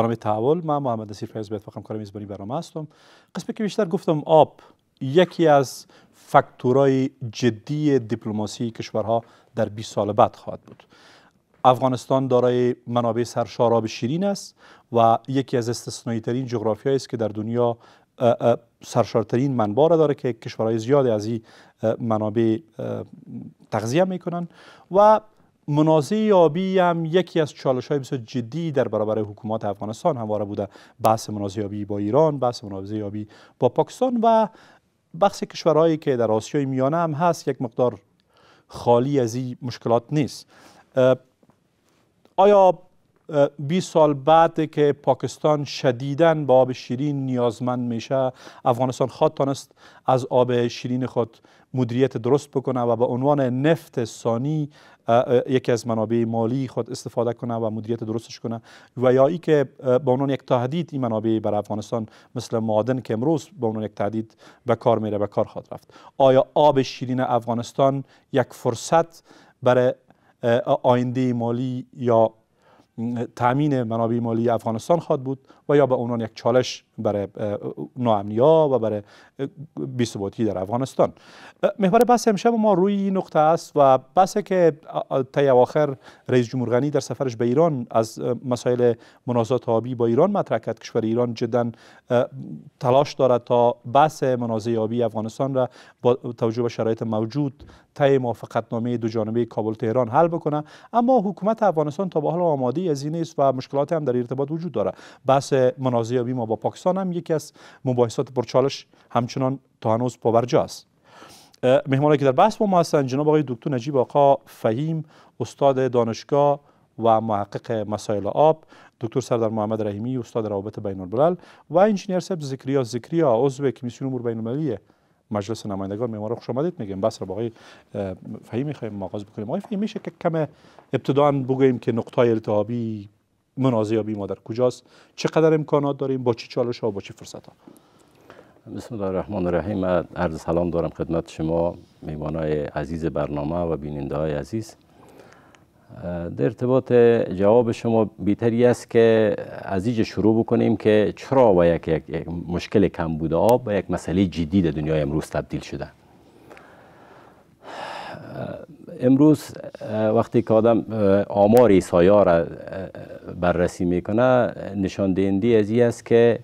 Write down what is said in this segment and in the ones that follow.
برنامه تحول من محمد نصیر فیض بیت فخم کارم میزبانی برنامه هستم قسمی که بیشتر گفتم آب یکی از فاکتورهای جدی دیپلماسی کشورها در 20 سال بعد خواهد بود افغانستان دارای منابع سرشار آب شیرین است و یکی از استثنایی ترین جغرافیایی است که در دنیا سرشارترین منبع را داره که کشورهای زیادی از این منابع تغذیه میکنن و منازعه آبی هم یکی از چالش های بسیار جدی در برابر حکومت افغانستان همواره بوده بحث منازعه آبی با ایران بحث منازعه آبی با پاکستان و بخش کشورهایی که در آسیای میانه هم هست یک مقدار خالی از این مشکلات نیست آیا 20 سال بعد که پاکستان شدیداً به آب شیرین نیازمند میشه افغانستان خواد تانست از آب شیرین خود مدیریت درست بکنه و به عنوان نفت ثانی یکی از منابع مالی خود استفاده کنه و مدیریت درستش کنه و یا ای که به عنوان یک تهدید این منابع بر افغانستان مثل معدن که امروز به عنوان یک تهدید به کار میره به کار خواهد رفت آیا آب شیرین افغانستان یک فرصت برای آینده مالی یا تامین منابع مالی افغانستان خواهد بود و یا به عنوان یک چالش برای ناامنیا و برای بیثباتی در افغانستان محور بحث امشب ما روی نقطه است و بحث که تای اواخر رئیس جمهور غنی در سفرش به ایران از مسائل منازعات آبی با ایران مطرح کرد کشور ایران جدا تلاش دارد تا بحث منازع آبی افغانستان را با توجه به شرایط موجود طی موافقتنامه دو جانبه کابل تهران حل بکنه اما حکومت افغانستان تا به حال آماده از این است و مشکلات هم در ارتباط وجود داره بحث منازع آبی ما با پاکستان افغانستان هم یکی از مباحثات پرچالش همچنان تا هنوز پابرجا است مهمانایی که در بحث با ما هستند جناب آقای دکتر نجیب آقا فهیم استاد دانشگاه و محقق مسائل آب دکتر سردار محمد رحیمی استاد روابط بین الملل و انجینیر سب زکریا زکریا عضو کمیسیون امور بین المللی مجلس نمایندگان ما خوش آمدید میگیم بس را با آقای فهیم میخوایم آغاز بکنیم آقای فهیم میشه که کم ابتدا بگوییم که نقطه التهابی منازیابی ما در کجاست چقدر امکانات داریم با چه چالش ها و با چه فرصت ها بسم الله الرحمن الرحیم عرض سلام دارم خدمت شما های عزیز برنامه و بیننده های عزیز در ارتباط جواب شما بیتری است که از شروع بکنیم که چرا و یک, یک, مشکل کم بوده آب به یک مسئله جدی در دنیای امروز تبدیل شده امروز وقتی که آدم آمار ایسایا را بررسی میکنه نشان دهنده از این است که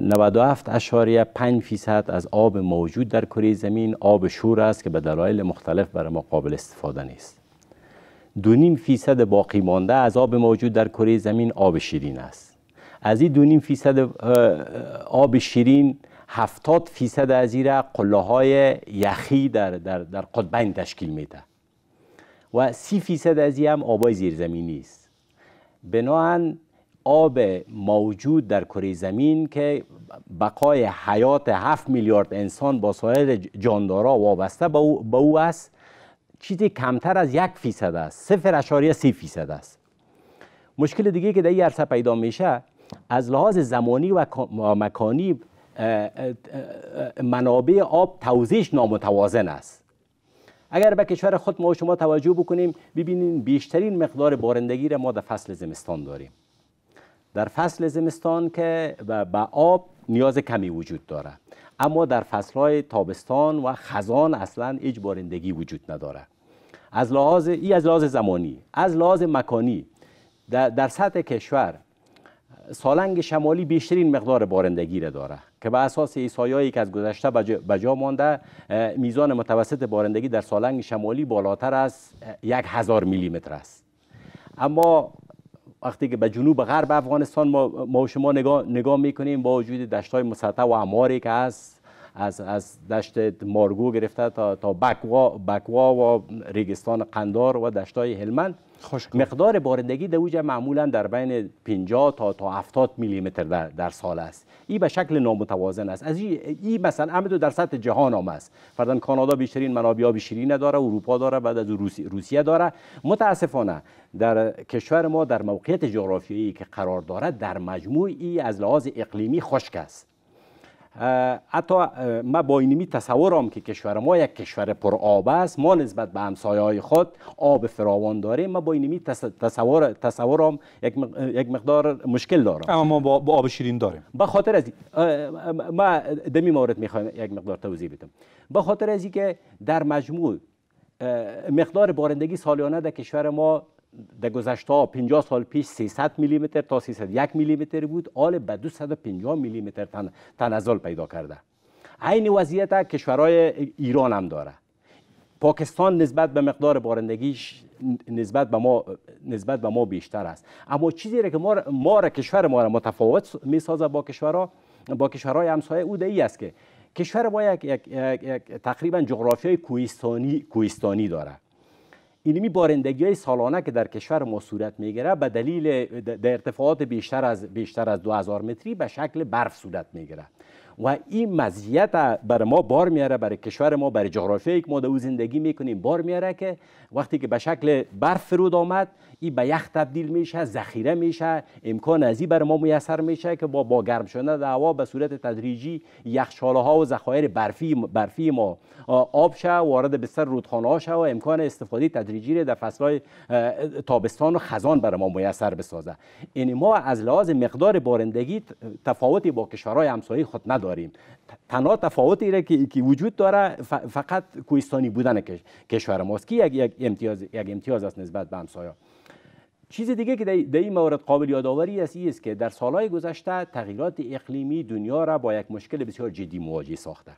97 اشاریه 5 فیصد از آب موجود در کره زمین آب شور است که به دلایل مختلف برای ما قابل استفاده نیست. دو فیصد باقی مانده از آب موجود در کره زمین آب شیرین است. از این دو فیصد آب شیرین 70 فیصد از ایره قله های یخی در, در, در قطبین تشکیل میده و سی فیصد از هم آبای زیرزمینی است بناهن آب موجود در کره زمین که بقای حیات 7 میلیارد انسان با سایر جاندارا وابسته به او, است چیزی کمتر از یک فیصد است سفر اشاری سی فیصد است مشکل دیگه که در این عرصه پیدا میشه از لحاظ زمانی و مکانی منابع آب توزیش نامتوازن است اگر به کشور خود ما و شما توجه بکنیم ببینید بیشترین مقدار بارندگی را ما در فصل زمستان داریم در فصل زمستان که به آب نیاز کمی وجود داره اما در فصلهای تابستان و خزان اصلا هیچ بارندگی وجود نداره از لحاظ ای از لحاظ زمانی از لحاظ مکانی در, در سطح کشور سالنگ شمالی بیشترین مقدار بارندگی را داره که به اساس ایسایایی که از گذشته به جا مانده میزان متوسط بارندگی در سالنگ شمالی بالاتر از یک هزار میلی متر است اما وقتی که به جنوب غرب افغانستان ما, ما شما نگاه, نگاه میکنیم با وجود های مسطح و اماری که هست از, از دشت مارگو گرفته تا, تا بکوا, بکوا و ریگستان قندار و دشتای هلمند مقدار بارندگی در اوجه معمولا در بین 50 تا تا 70 میلیمتر در, در سال است این به شکل نامتوازن است از این ای مثلا در سطح جهان هم است فردن کانادا بیشترین منابع آب داره اروپا داره بعد از روسیه داره متاسفانه در کشور ما در موقعیت جغرافیایی که قرار دارد در مجموع ای از لحاظ اقلیمی خشک است حتی ما با اینمی تصورم که کشور ما یک کشور پر آب است ما نسبت به همسایه های خود آب فراوان داریم ما با اینمی تصور تصورم یک مقدار مشکل دارم اما ما با, آب شیرین داریم به خاطر از ما دمی مورد میخوام یک مقدار توضیح بدم به خاطر از که در مجموع مقدار بارندگی سالیانه در کشور ما در گذشته 50 سال پیش 300 متر تا 301 متر بود حال به 250 متر تن تنزل پیدا کرده عین وضعیت کشورهای ایران هم داره پاکستان نسبت به مقدار بارندگیش نسبت به ما نسبت به ما بیشتر است اما چیزی را که ما را, ما را کشور ما را متفاوت می سازه با کشورها با کشورهای همسایه او ای است که کشور ما یک, یک،, یک،, تقریبا جغرافیای کوهستانی کوهستانی داره اینمی بارندگی های سالانه که در کشور ما صورت میگیره به دلیل در ارتفاعات بیشتر از بیشتر از 2000 متری به شکل برف صورت میگیره و این مزیت بر ما بار میاره برای کشور ما برای جغرافیایی که ما در او زندگی میکنیم بار میاره که وقتی که به شکل برف فرود آمد این به یخ تبدیل میشه ذخیره میشه امکان از این بر ما میسر میشه که با با گرم شدن هوا به صورت تدریجی یخچاله ها و ذخایر برفی برفی ما آب شه وارد به سر رودخانه ها شه و امکان استفاده تدریجی در فصل تابستان و خزان بر ما میسر بسازه این یعنی ما از لحاظ مقدار بارندگی تفاوتی با کشورهای همسایه خود نداریم تنها تفاوتی را که وجود داره فقط کویستانی بودن کشور ماست که یک امتیاز یک امتیاز است نسبت به همسایه چیز دیگه که در این مورد قابل یادآوری است است که در سالهای گذشته تغییرات اقلیمی دنیا را با یک مشکل بسیار جدی مواجه ساخته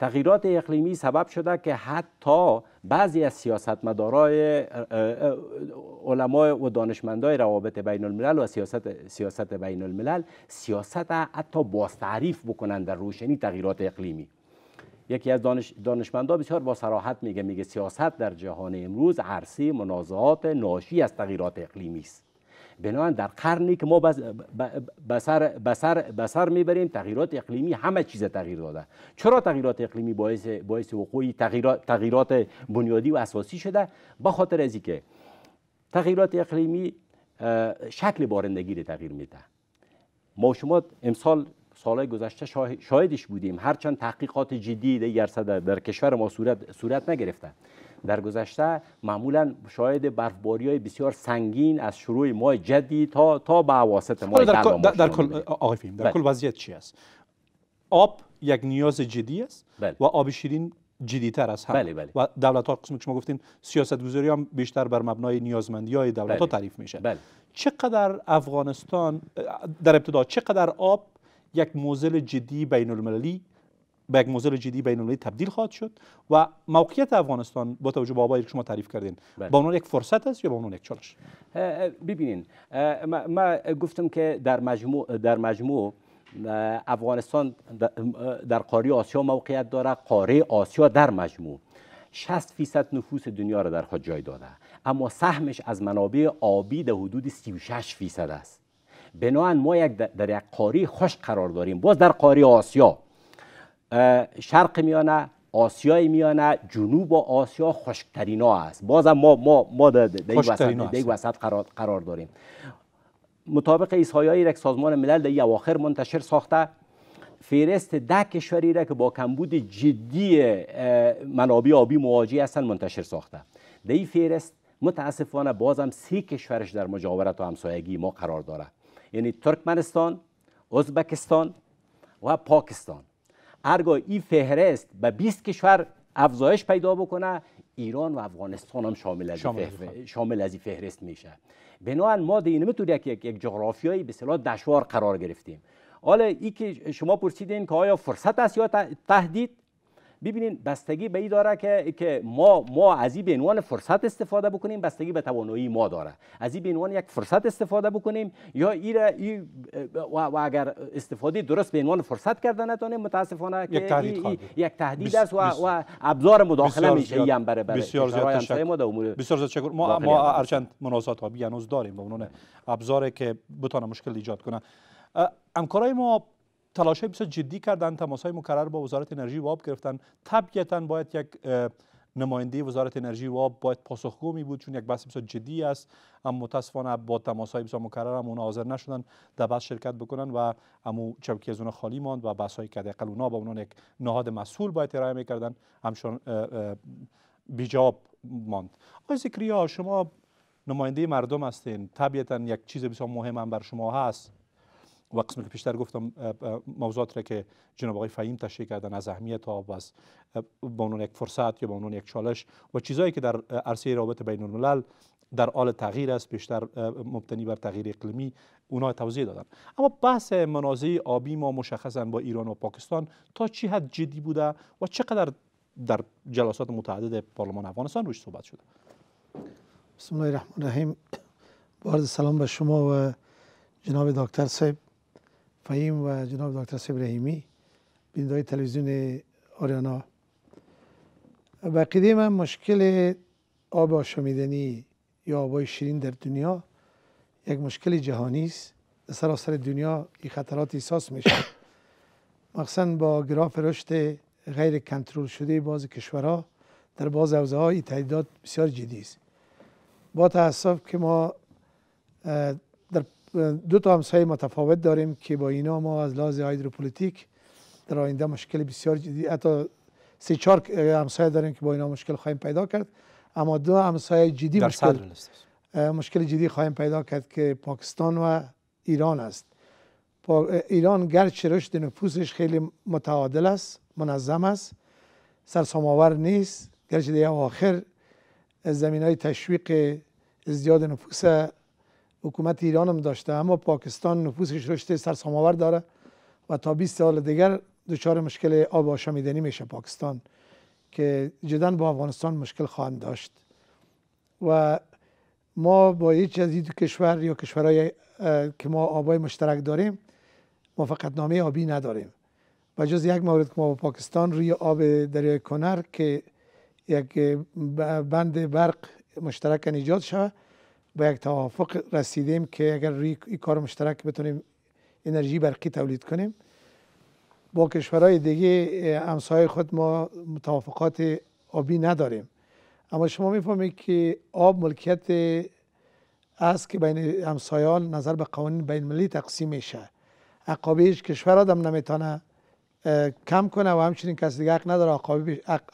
تغییرات اقلیمی سبب شده که حتی بعضی از سیاستمدارای علما و دانشمندای روابط بین الملل و سیاست سیاست بین الملل سیاست حتی باز تعریف بکنن در روشنی تغییرات اقلیمی یکی از دانش دانشمندا بسیار با سراحت میگه میگه سیاست در جهان امروز عرصه منازعات ناشی از تغییرات اقلیمی است بنابراین در قرنی که ما بسر, بسر, بسر میبریم تغییرات اقلیمی همه چیز تغییر داده چرا تغییرات اقلیمی باعث, باعث وقوع تغییرات, بنیادی و اساسی شده بخاطر خاطر از که تغییرات اقلیمی شکل بارندگی رو تغییر میده ما شما امسال سالهای گذشته شاهدش بودیم هرچند تحقیقات جدی دیگر در کشور ما صورت, صورت نگرفته در گذشته معمولا شاید برفباری های بسیار سنگین از شروع ماه جدی تا تا به واسط ماه در, در, کل آقای در بله. کل وضعیت چی است آب یک نیاز جدی است بله. و آب شیرین تر از هم بله، و دولت ها قسم که شما گفتین سیاست گذاری هم بیشتر بر مبنای نیازمندی های دولت ها تعریف میشه چقدر افغانستان در ابتدا چقدر آب یک موزل جدی بین المللی به یک موزل جدی بین المللی تبدیل خواهد شد و موقعیت افغانستان با توجه به آبایی که شما تعریف کردین بله. با اونان یک فرصت است یا با اونان یک چالش ببینین ما گفتم که در مجموع در مجموع افغانستان در قاره آسیا موقعیت داره قاره آسیا در مجموع 60 فیصد نفوس دنیا را در خود جای داده اما سهمش از منابع آبی در حدود 36 فیصد است بناهن ما یک در یک قاری خوش قرار داریم باز در قاری آسیا شرق میانه آسیای میانه جنوب و آسیا خشکترین ها است باز ما ما ما در وسط, وسط قرار, داریم مطابق را یک سازمان ملل در اواخر منتشر ساخته فیرست ده کشوری را که با کمبود جدی منابع آبی مواجه هستند منتشر ساخته در این فهرست متاسفانه بازم سی کشورش در مجاورت و همسایگی ما قرار دارد یعنی ترکمنستان ازبکستان و پاکستان هرگاه این فهرست به 20 کشور افزایش پیدا بکنه ایران و افغانستان هم شامل از فهرست, شامل فهرست میشه بنابراین ما در اینطور یک یک جغرافیایی به دشوار قرار گرفتیم حالا ای که شما پرسیدین که آیا فرصت است یا تهدید ببینین بستگی به این داره که که ما ما از این به عنوان فرصت استفاده بکنیم بستگی به توانایی ما داره از این به عنوان یک فرصت استفاده بکنیم یا ای و اگر استفاده درست به عنوان فرصت کرده نتانیم متاسفانه یک یک تهدید است و, و ابزار مداخله میشه این برای برای بسیار زیاد تشکر بسیار زیاد ما ما هرچند مناسبات ها هنوز داریم به عنوان ابزاری که بتونه مشکل ایجاد کنه همکارای ما تلاش های بسیار جدی کردن تماس های مکرر با وزارت انرژی واب گرفتن طبیعتا باید یک نماینده وزارت انرژی و آب باید پاسخگو می بود چون یک بحث بسیار جدی است اما متاسفانه با تماس های بسیار مکرر هم اونها حاضر نشدن در بحث شرکت بکنن و اما چوکی از اونها خالی ماند و بحث های که حداقل اونها با اونها یک نهاد مسئول باید ارائه میکردن همشون بی ماند آقای زکریا شما نماینده مردم هستین طبیعتا یک چیز بسیار مهم هم بر شما هست و قسمی که پیشتر گفتم موضوعات را که جناب آقای فهیم تشریح کردن از اهمیت آب از به عنوان یک فرصت یا به عنوان یک چالش و چیزهایی که در عرصه روابط بین الملل در حال تغییر است بیشتر مبتنی بر تغییر اقلیمی اونا توضیح دادن اما بحث منازعه آبی ما مشخصا با ایران و پاکستان تا چی حد جدی بوده و چقدر در جلسات متعدد پارلمان افغانستان روش صحبت شده بسم الله الرحمن الرحیم سلام به شما و جناب دکتر صاحب فهیم و جناب دکتر بین بینده تلویزیون آریانا و من مشکل آب آشامیدنی یا آبای شیرین در دنیا یک مشکل جهانی است در سراسر دنیا این خطرات احساس میشه مخصوصا با گراف رشد غیر کنترل شده بعض کشورها در بعض حوزه ها بسیار جدی است با تاسف که ما دو تا همسایه متفاوت داریم که با اینا ما از لحاظ هایدروپولیتیک در آینده مشکل بسیار جدی حتی سه چهار همسایه داریم که با اینا مشکل خواهیم پیدا کرد اما دو همسایه جدی مشکل مشکل جدی خواهیم پیدا کرد که پاکستان و ایران است ایران گرچه رشد نفوسش خیلی متعادل است منظم است سرسام‌آور نیست گرچه در آخر زمین های تشویق زیاد نفوس حکومت ایران هم داشته اما پاکستان نفوسش رشد سرسام‌آور داره و تا 20 سال دیگر دچار مشکل آب آشامیدنی میشه پاکستان که جدا با افغانستان مشکل خواهند داشت و ما با هیچ از این کشور یا کشورهای که ما آبای مشترک داریم موافقت نامه آبی نداریم و جز یک مورد که ما با پاکستان روی آب دریای کنر که یک بند برق مشترک ایجاد شود به یک توافق رسیدیم که اگر روی این کار مشترک بتونیم انرژی برقی تولید کنیم با کشورهای دیگه همسایه خود ما متوافقات آبی نداریم اما شما میفهمید که آب ملکیت است که بین همسایان نظر به قوانین بین ملی تقسیم میشه عقابه هیچ کشور آدم نمیتونه کم کنه و همچنین کسی دیگه حق نداره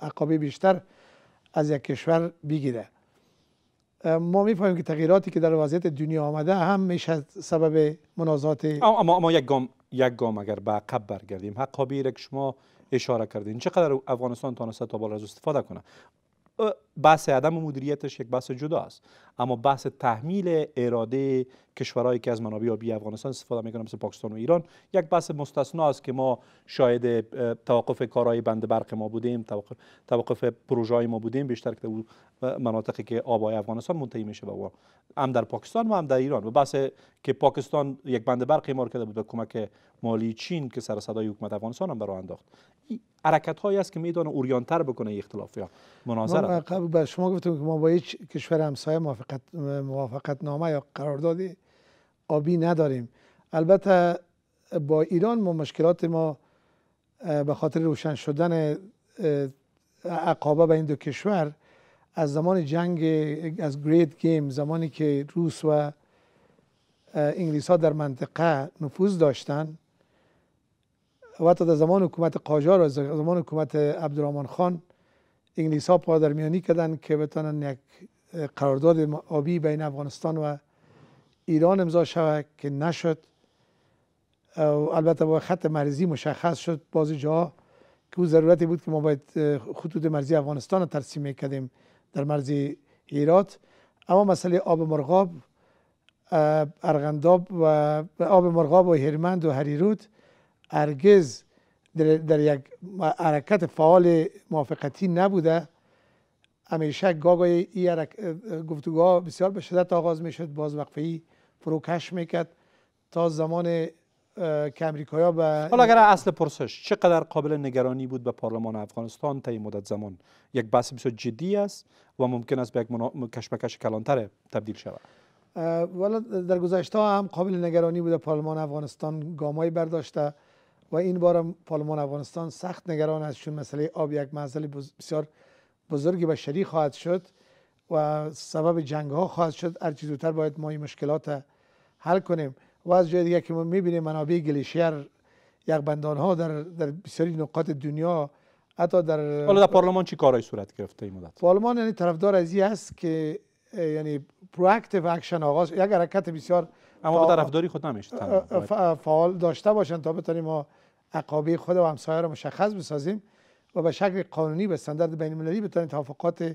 عقابه بیشتر از یک کشور بگیره ما میفهمیم که تغییراتی که در وضعیت دنیا آمده هم میشه سبب منازعات اما اما یک گام یک گام اگر به عقب برگردیم را که شما اشاره کردین چقدر افغانستان تانسته تا بالا استفاده کنه بحث عدم مدیریتش یک بحث جدا است اما بحث تحمیل اراده کشورهایی که از منابع آبی افغانستان استفاده میکنن مثل پاکستان و ایران یک بحث مستثنا است که ما شاید توقف کارهای بند برق ما بودیم توقف, توقف پروژه ما بودیم بیشتر که مناطقی که آبای افغانستان منتهی میشه به هم در پاکستان و هم در ایران و بحث که پاکستان یک بند برق ما کرده بود به کمک مالی چین که سر صدای حکومت افغانستان هم برای انداخت حرکت هایی است که میدونه اوریانتر بکنه اختلاف مناظره من به شما گفتم که ما با هیچ کشور همسایه موافقت موافقت نامه یا قرارداد آبی نداریم البته با ایران ما مشکلات ما به خاطر روشن شدن عقابه به این دو کشور از زمان جنگ از گریت گیم زمانی که روس و انگلیس ها در منطقه نفوذ داشتند و حتی در زمان حکومت قاجار و زمان حکومت عبدالرحمن خان انگلیس ها در میانی کردن که بتانن یک قرارداد آبی بین افغانستان و ایران امضا شود که نشد البته با خط مرزی مشخص شد بعضی جاها که او ضرورتی بود که ما باید خطوط مرزی افغانستان را ترسیم میکردیم در مرز ایرات اما مسئله آب مرغاب ارغنداب و آب مرغاب و هرمند و هریرود ارگز در, در, یک حرکت فعال موافقتی نبوده همیشه گاگای این گفتگوها بسیار به شدت آغاز میشد باز وقفه فروکش میکرد تا زمان که امریکایا حالا اگر اصل پرسش چقدر قابل نگرانی بود به پارلمان افغانستان تا این مدت زمان یک بحث بسیار جدی است و ممکن است به یک کشمکش کلانتر تبدیل شود ولی در گذشته هم قابل نگرانی بوده پارلمان افغانستان گامایی برداشته و این بار پارلمان افغانستان سخت نگران است چون مسئله آب یک مسئله بسیار بزرگی و شری خواهد شد و سبب جنگ ها خواهد شد هر زودتر باید ما این مشکلات حل کنیم و از جای دیگه که ما میبینیم منابع گلیشیر بندان ها در, در بسیاری نقاط دنیا حتی در حالا در پارلمان چی کارای صورت گرفته این مدت پارلمان یعنی طرفدار از این است که یعنی پرواکتیو اکشن آغاز یک حرکت بسیار اما طرفداری خود نمیشه فعال داشته باشن تا بتونیم ما عقابی خود و همسایه رو مشخص بسازیم و به شکل قانونی به استاندارد بین المللی بتونیم توافقات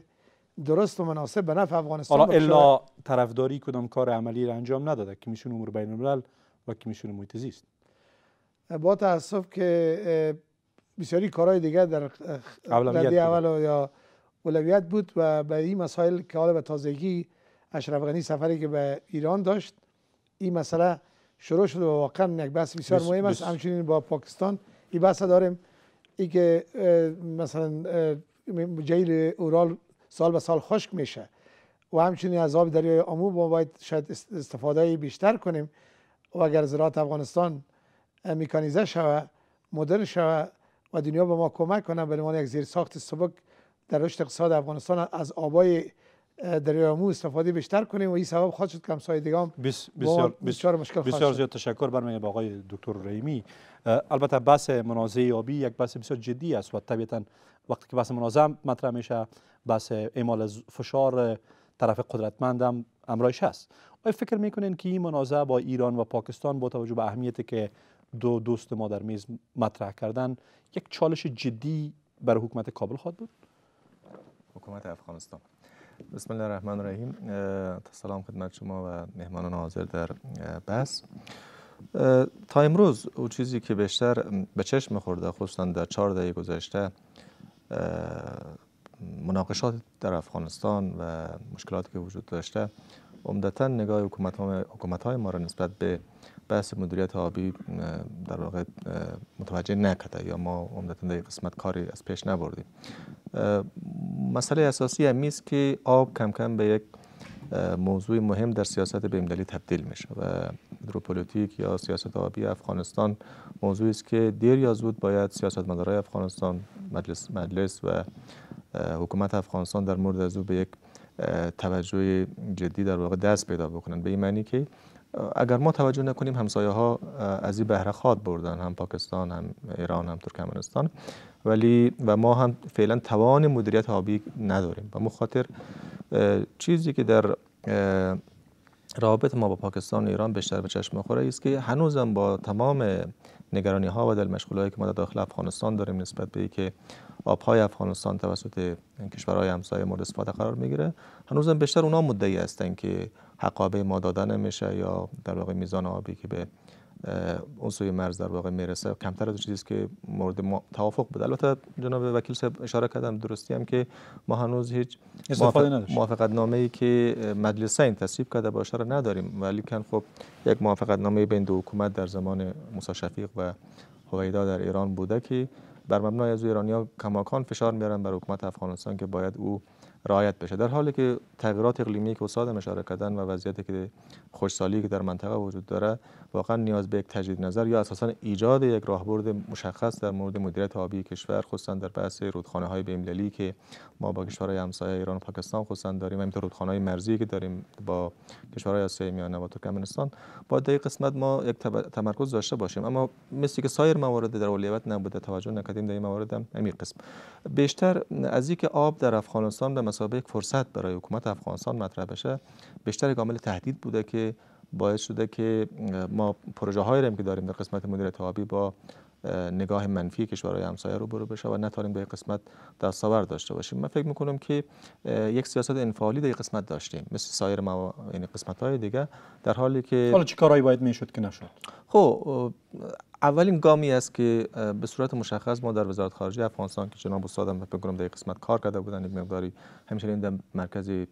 درست و مناسب به نفع افغانستان باشه الا طرفداری کدام کار عملی را انجام نداده که کمیشون امور بین الملل و که محیط زیست با تاسف که بسیاری کارهای دیگر در ردی اول یا اولویت بود و به این مسائل که حالا به تازگی اشرف غنی سفری که به ایران داشت این مسئله شروع شده و واقعا یک بحث بسیار مهم است همچنین با پاکستان این بحث داریم ای که مثلا جیل اورال سال به سال خشک میشه و همچنین از آب دریای آمو ما باید شاید استفاده بیشتر کنیم و اگر زراعت افغانستان میکانیزه شوه مدرن شوه و دنیا به ما کمک کنه به عنوان یک ساخت سبک در رشد اقتصاد افغانستان از آبای در امو استفاده بیشتر کنیم و این سبب خواهد شد که همسایه بسیار مشکل بسیار زیاد تشکر برمیگه با آقای دکتر رحیمی البته بحث منازعه آبی یک بحث بسیار جدی است و طبیعتا وقتی که بحث منازعه مطرح میشه بحث اعمال فشار طرف قدرتمند هم امرایش هست آیا فکر میکنین که این منازعه با ایران و پاکستان با توجه به اهمیتی که دو دوست ما در میز مطرح کردن یک چالش جدی بر حکومت کابل خواهد بود حکومت افغانستان بسم الله الرحمن الرحیم سلام خدمت شما و مهمانان حاضر در بس تا امروز او چیزی که بیشتر به چشم خورده خصوصا در چهار دهه گذشته مناقشات در افغانستان و مشکلاتی که وجود داشته عمدتا نگاه حکومت, های ما را نسبت به بحث مدیریت آبی در واقع متوجه نکرده یا ما عمدتا در قسمت کاری از پیش نبردیم مسئله اساسی همی است که آب کم کم به یک موضوع مهم در سیاست بیمدلی تبدیل میشه و هیدروپولیتیک یا سیاست آبی افغانستان موضوعی است که دیر یا زود باید مدارای افغانستان مجلس, مجلس و حکومت افغانستان در مورد از او به یک توجه جدی در واقع دست پیدا بکنن به این معنی که اگر ما توجه نکنیم همسایه ها از این بهره خواد بردن هم پاکستان هم ایران هم ترکمنستان ولی و ما هم فعلا توان مدیریت آبی نداریم و مخاطر چیزی که در رابط ما با پاکستان و ایران بیشتر به چشم خوره است که هنوزم با تمام نگرانی ها و دل که ما در داخل افغانستان داریم نسبت به که آبهای افغانستان توسط کشورهای همسایه مورد استفاده قرار میگیره هنوزم بیشتر اونا مدعی هستن که حقابه ما داده نمیشه یا در واقع میزان آبی که به اون سوی مرز در واقع میرسه کمتر از چیزی که مورد ما توافق بود البته جناب وکیل صاحب اشاره کردم درستی هم که ما هنوز هیچ موافقت نامه ای که این تصویب کرده باشه را نداریم ولی کن خب یک موافقت نامه بین دو حکومت در زمان موسی شفیق و هویدا در ایران بوده که بر مبنای از ایرانیا کماکان فشار میارن بر حکومت افغانستان که باید او رعایت بشه در حالی که تغییرات اقلیمی که استاد اشاره کردن و وضعیتی که خوشسالی که در منطقه وجود داره واقعا نیاز به یک تجدید نظر یا اساسا ایجاد یک راهبرد مشخص در مورد مدیریت آبی کشور خصوصا در بحث رودخانه های بین‌المللی که ما با کشورهای همسایه ایران و پاکستان خصوصا داریم و همینطور رودخانه های مرزی که داریم با کشورهای آسیای میانه و ترکمنستان با در قسمت ما یک تمرکز داشته باشیم اما مثل که سایر موارد در اولویت نبوده توجه نکردیم در این موارد هم همین قسم بیشتر از اینکه آب در افغانستان به مسابقه یک فرصت برای حکومت افغانستان مطرح بشه بیشتر عامل تهدید بوده که باعث شده که ما پروژه هایی که داریم در قسمت مدیریت آبی با نگاه منفی کشورهای همسایه رو برو بشه و نتوانیم به قسمت دستاور داشته باشیم من فکر میکنم که یک سیاست انفعالی در قسمت داشتیم مثل سایر ما این یعنی قسمت های دیگه در حالی که حالا چه کارهایی باید میشد که نشد خب اولین گامی است که به صورت مشخص ما در وزارت خارجه افغانستان که جناب استادم فکر کنم در قسمت کار کرده بودن یک مقداری همچنین در مرکزی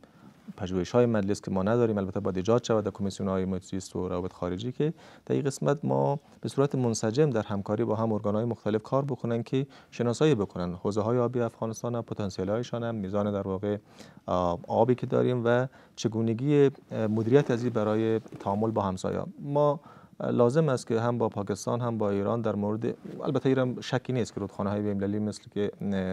پژوهش های مجلس که ما نداریم البته باید ایجاد شود در کمیسیون های محیط و روابط خارجی که در این قسمت ما به صورت منسجم در همکاری با هم ارگان های مختلف کار بکنن که شناسایی بکنن حوزه های آبی افغانستان هم پتانسیل هایشان هم میزان در واقع آبی که داریم و چگونگی مدیریت از برای تعامل با همسایه ما لازم است که هم با پاکستان هم با ایران در مورد البته ایران شکی نیست که رودخانه های بین مثل که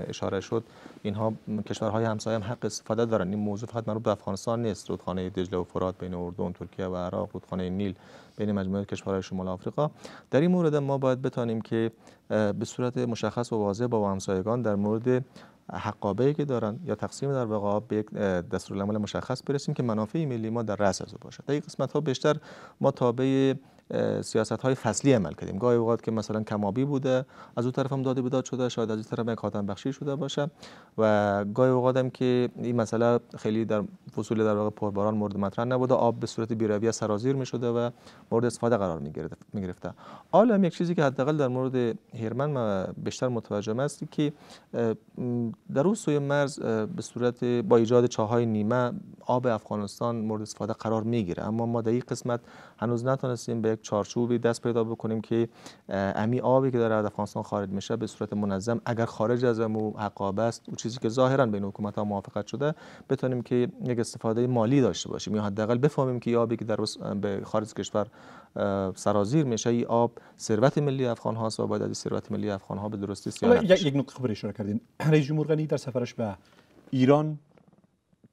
اشاره شد اینها کشورهای همسایه هم حق استفاده دارن این موضوع فقط مربوط به افغانستان نیست رودخانه دجله و فرات بین اردن ترکیه و عراق رودخانه نیل بین مجموعه کشورهای شمال آفریقا در این مورد ما باید بتانیم که به صورت مشخص و واضح با همسایگان در مورد حقابه که دارن یا تقسیم در واقع به یک دستورالعمل مشخص برسیم که منافع ملی ما در رأس از باشه در این قسمت ها بیشتر ما تابع سیاست های فصلی عمل کردیم گاهی اوقات که مثلا کمابی بوده از اون طرف هم داده بداد شده شاید از این طرف یک خاتم بخشی شده باشه و گاهی اوقات هم که این مسئله خیلی در فصول در واقع پرباران مورد مطرح نبوده آب به صورت بیرویه سرازیر می شده و مورد استفاده قرار می گرفته حالا هم یک چیزی که حداقل در مورد هرمن ما بیشتر متوجه است که در اون سوی مرز به صورت با ایجاد چاهای نیمه آب افغانستان مورد استفاده قرار گیره اما ما در این قسمت هنوز نتونستیم به چارچوبی دست پیدا بکنیم که امی آبی که داره از افغانستان خارج میشه به صورت منظم اگر خارج از امو حقابه است او چیزی که ظاهرا بین حکومت ها موافقت شده بتونیم که یک استفاده مالی داشته باشیم یا حداقل بفهمیم که آبی که در به خارج کشور سرازیر میشه ای آب ثروت ملی افغان هاست و باید از ثروت ملی افغان ها به درستی سیانت یک نکته خبری شروع کردین رئیس جمهور در سفرش به ایران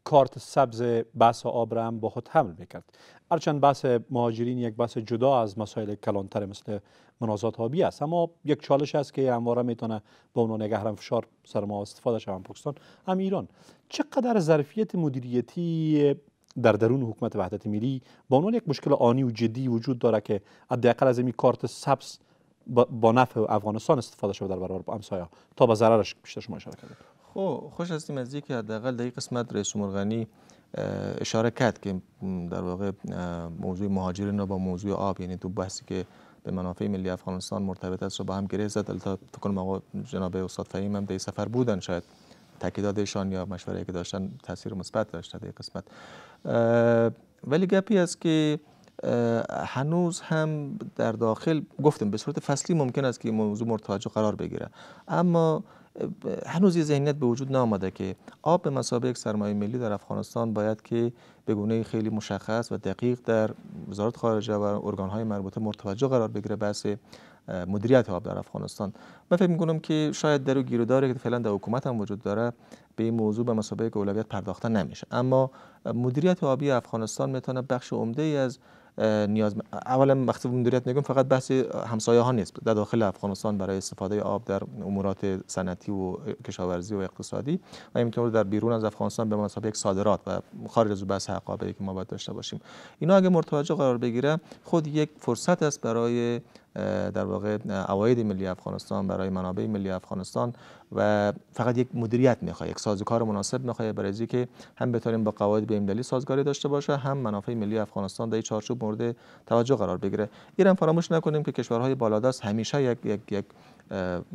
کارت سبز بحث آب را هم با خود حمل میکرد هرچند بحث مهاجرین یک بحث جدا از مسائل کلانتر مثل منازات آبی است اما یک چالش است که همواره میتونه به عنوان یک اهرم فشار سر ما استفاده شود پاکستان هم ایران چقدر ظرفیت مدیریتی در درون حکومت وحدت ملی با عنوان یک مشکل آنی و جدی وجود داره که حداقل از این کارت سبز با نفع افغانستان استفاده شده در برابر امسایا تا به ضررش بیشتر شما اشاره خو خب، خوش هستیم از اینکه حداقل در این قسمت رئیس مرغنی اشاره کرد که در واقع موضوع مهاجرین رو با موضوع آب یعنی تو بحثی که به منافع ملی افغانستان مرتبط است رو با هم گره زد البته فکر کنم جناب استاد فهیم هم در سفر بودن شاید تاکیداتشان یا مشوره که داشتن تاثیر مثبت داشته در قسمت ولی گپی است که هنوز هم در داخل گفتم به صورت فصلی ممکن است که موضوع مرتاج قرار بگیره اما هنوز یه ذهنیت به وجود نآمده که آب به مسابقه یک سرمایه ملی در افغانستان باید که به گونه خیلی مشخص و دقیق در وزارت خارجه و ارگانهای مربوطه مرتوجه قرار بگیره بحث مدیریت آب در افغانستان من فکر میکنم که شاید در و که فعلا در حکومت هم وجود داره به این موضوع به مسابقه اولویت پرداخته نمیشه اما مدیریت آبی افغانستان میتونه بخش عمده ای از نیاز اولا وقتی مدیریت میگم فقط بحث همسایه ها نیست در داخل افغانستان برای استفاده آب در امورات صنعتی و کشاورزی و اقتصادی و همینطور در بیرون از افغانستان به مناسبت یک صادرات و خارج از بحث حقابه که ما باید داشته باشیم اینا اگه مرتوجه قرار بگیره خود یک فرصت است برای در واقع اواید ملی افغانستان برای منابع ملی افغانستان و فقط یک مدیریت میخواد یک سازوکار مناسب میخواد برای که هم بتونیم با قواعد به المللی سازگاری داشته باشه هم منافع ملی افغانستان در چارچوب مورد توجه قرار بگیره ایران فراموش نکنیم که کشورهای بالادست همیشه یک یک یک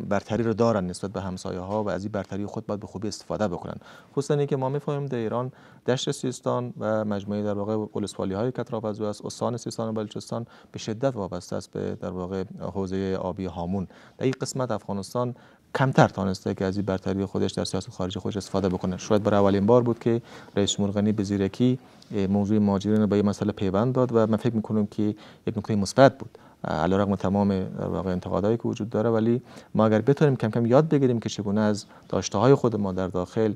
برتری رو دارن نسبت به همسایه ها و از این برتری خود باید به خوبی استفاده بکنن خصوصا اینکه ما میفهمیم در ایران دشت سیستان و مجموعه در واقع اولسپالی های از است استان سیستان و بلوچستان به شدت وابسته است به در واقع حوزه آبی هامون در این قسمت افغانستان کمتر تانسته که از این برتری خودش در سیاست خارجی خودش استفاده بکنه شاید برای اولین بار بود که رئیس جمهور غنی به زیرکی موضوع مهاجرین به این مسئله پیوند داد و من فکر میکنم که یک نکته مثبت بود علیرغم تمام واقع انتقادایی که وجود داره ولی ما اگر بتونیم کم کم یاد بگیریم که چگونه از داشته های خود ما در داخل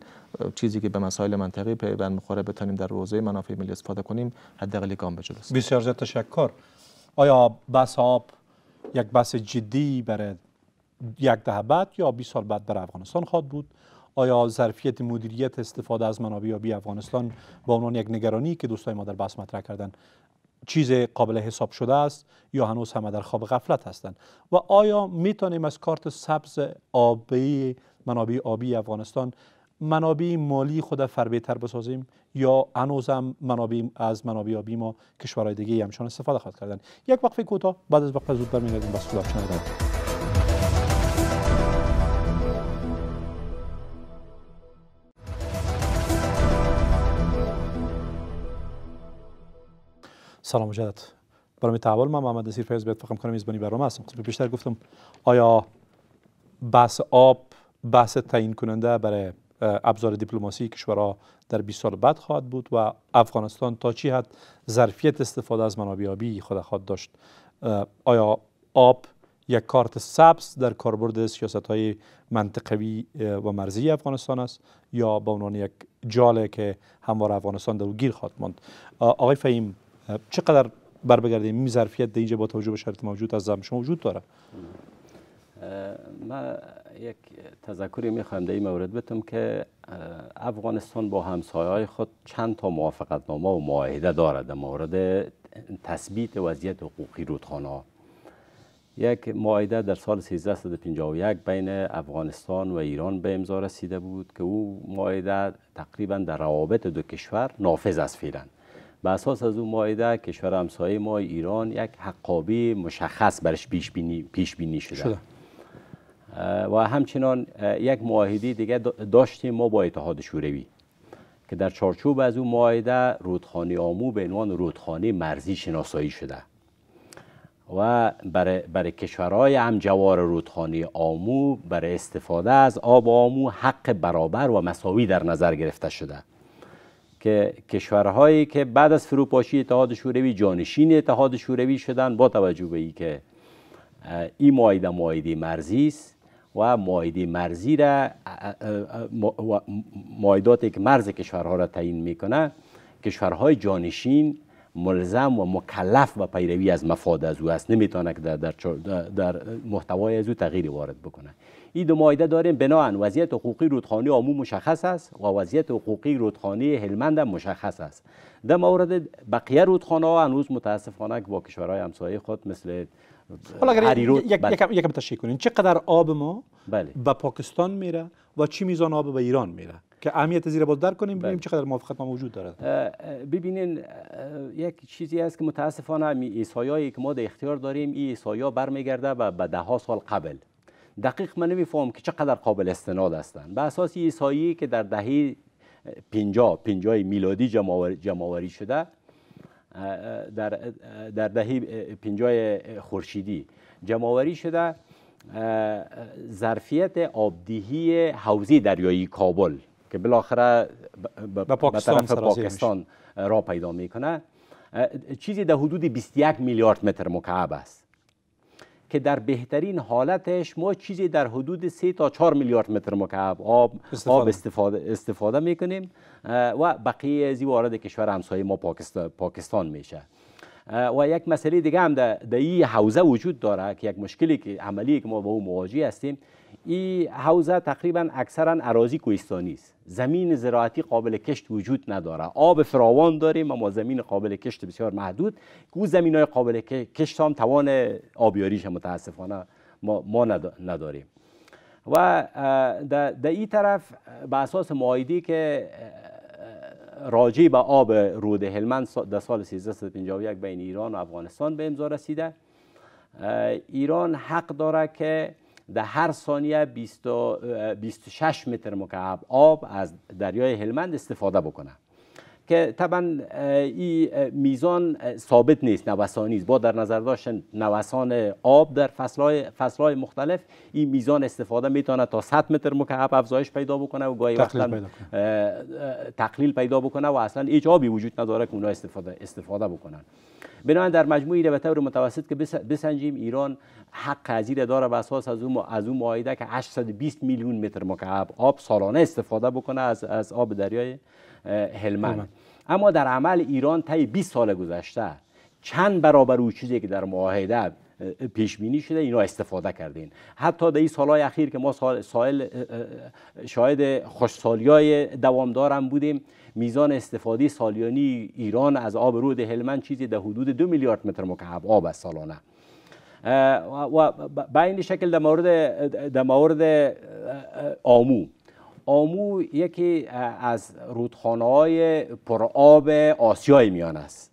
چیزی که به مسائل منطقی پیوند میخوره بتونیم در روزه منافع ملی استفاده کنیم حداقل گام به جلوست بسیار زیاد تشکر آیا بس آب یک بس جدی برای یک دهه بعد یا 20 سال بعد در افغانستان خواهد بود آیا ظرفیت مدیریت استفاده از منابع آبی افغانستان با عنوان یک نگرانی که دوستای ما در بحث مطرح کردن چیز قابل حساب شده است یا هنوز همه در خواب غفلت هستند و آیا میتونیم از کارت سبز آبی منابع آبی افغانستان منابع مالی خود فربهتر بسازیم یا هنوز هم منابع از منابع آبی ما کشورهای دیگه همچنان استفاده خواهد کردن یک وقفه کوتاه بعد از وقفه زود برمیگردیم بس خدا سلام مجدد برای تحول من محمد نصیر فیض بیت فقم کنم میزبانی برنامه هستم خب بیشتر گفتم آیا بحث آب بحث تعیین کننده برای ابزار دیپلماسی کشورها در 20 سال بعد خواهد بود و افغانستان تا چی حد ظرفیت استفاده از منابع آبی خود خواهد داشت آیا آب یک کارت سبز در کاربرد سیاست های منطقوی و مرزی افغانستان است یا به عنوان یک جاله که هموار افغانستان در او گیر خواهد ماند آقای فهیم چقدر بر بگردیم این ظرفیت در اینجا با توجه به شرط موجود از شما وجود داره من یک تذکری میخوام در این مورد بتم که افغانستان با همسایه خود چند تا موافقت نامه و معاهده دارد در مورد تثبیت وضعیت حقوقی رودخانه یک معایده در سال 1351 بین افغانستان و ایران به امضا رسیده بود که او معایده تقریبا در روابط دو کشور نافذ است فیلند. به اساس از اون مایده کشور همسایه ما ایران یک حقابی مشخص برش پیش بینی, پیش بینی شده, شده. و همچنان یک معاهده دیگه داشتیم ما با اتحاد شوروی که در چارچوب از اون معاهده رودخانه آمو به عنوان رودخانه مرزی شناسایی شده و برای, برای کشورهای جوار رودخانه آمو برای استفاده از آب آمو حق برابر و مساوی در نظر گرفته شده که کشورهایی که بعد از فروپاشی اتحاد شوروی جانشین اتحاد شوروی شدن با توجه به ای که این معایده معایده مرزی است و معایده مرزی را معایداتی که مرز کشورها را تعیین میکنه کشورهای جانشین ملزم و مکلف و پیروی از مفاد از او است نمیتونه که در, در, در محتوای از او تغییری وارد بکنه این دو مایده داریم بناهن وضعیت حقوقی رودخانه آمو مشخص است و وضعیت حقوقی رودخانه هلمند مشخص است در مورد بقیه رودخانه ها هنوز متاسفانه با کشورهای همسایه خود مثل یکم بله. یکم کنین چقدر آب ما بله. به پاکستان میره و چی میزان آب به ایران میره که اهمیت زیر باز در کنیم ببینیم بله. چقدر موافقت ما وجود دارد ببینین یک چیزی است که متاسفانه ایسایایی که ما در اختیار داریم این ایسایا برمیگرده به ده ها سال قبل دقیق من فهم که چقدر قابل استناد هستند به اساس ایسایی که در دهی 50 50 میلادی جمعآوری شده در در دهه 50 خورشیدی جمعآوری شده ظرفیت آبدهی حوزی دریایی کابل که بالاخره به طرف پاکستان را پیدا میکنه چیزی در حدود 21 میلیارد متر مکعب است که در بهترین حالتش ما چیزی در حدود 3 تا 4 میلیارد متر مکعب آب استفاده. آب استفاده, استفاده میکنیم و بقیه از وارد کشور همسایه ما پاکستان, پاکستان میشه و یک مسئله دیگه هم در این حوزه وجود داره که یک مشکلی که عملی که ما با او مواجه هستیم این حوزه تقریبا اکثرا اراضی کوهستانی است زمین زراعتی قابل کشت وجود نداره آب فراوان داریم اما زمین قابل کشت بسیار محدود گو زمین های قابل کشت هم توان آبیاریش متاسفانه ما, ما نداریم و در این طرف به اساس معایدی که راجع به آب رود هلمند در سال 1351 بین ایران و افغانستان به امضا رسیده ایران حق داره که در هر ثانیه 26 متر مکعب آب از دریای هلمند استفاده بکنه که طبعا این میزان ثابت نیست نوسانی است با در نظر داشتن نوسان آب در فصلهای, فصلهای مختلف این میزان استفاده میتونه تا 100 متر مکعب افزایش پیدا بکنه و گاهی وقتا تقلیل پیدا بکنه و اصلا هیچ آبی وجود نداره که اونها استفاده استفاده بکنن بنابراین در مجموعی به طور متوسط که بسنجیم ایران حق ازیر داره بر اساس از اون از اون معایده که 820 میلیون متر مکعب آب سالانه استفاده بکنه از از آب دریای هلمند اما در عمل ایران طی 20 سال گذشته چند برابر او چیزی که در معاهده پیش بینی شده اینا استفاده کردین حتی در این سالهای اخیر که ما شاید شاهد خوشسالیای دوامدار بودیم میزان استفاده سالیانی ایران از آب رود هلمن چیزی در حدود دو میلیارد متر مکعب آب است سالانه و به این شکل در مورد در مورد آمو آمو یکی از رودخانه های پرآب آسیای میان است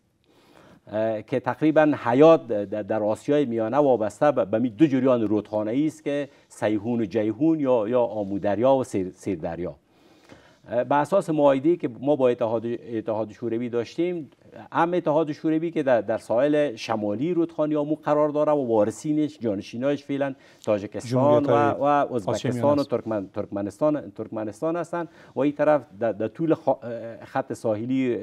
که تقریبا حیات در آسیای میانه وابسته به دو جریان رودخانه ای است که سیهون و جیهون یا یا آمو دریا و سیر دریا به اساس معایده که ما با اتحاد اتحاد شوروی داشتیم هم اتحاد شوروی که در, در ساحل شمالی رودخانی آمو قرار داره و وارثینش جانشینایش فعلا تاجکستان و, و ازبکستان و ترکمن، ترکمنستان ترکمنستان هستند و این طرف در, در طول خط ساحلی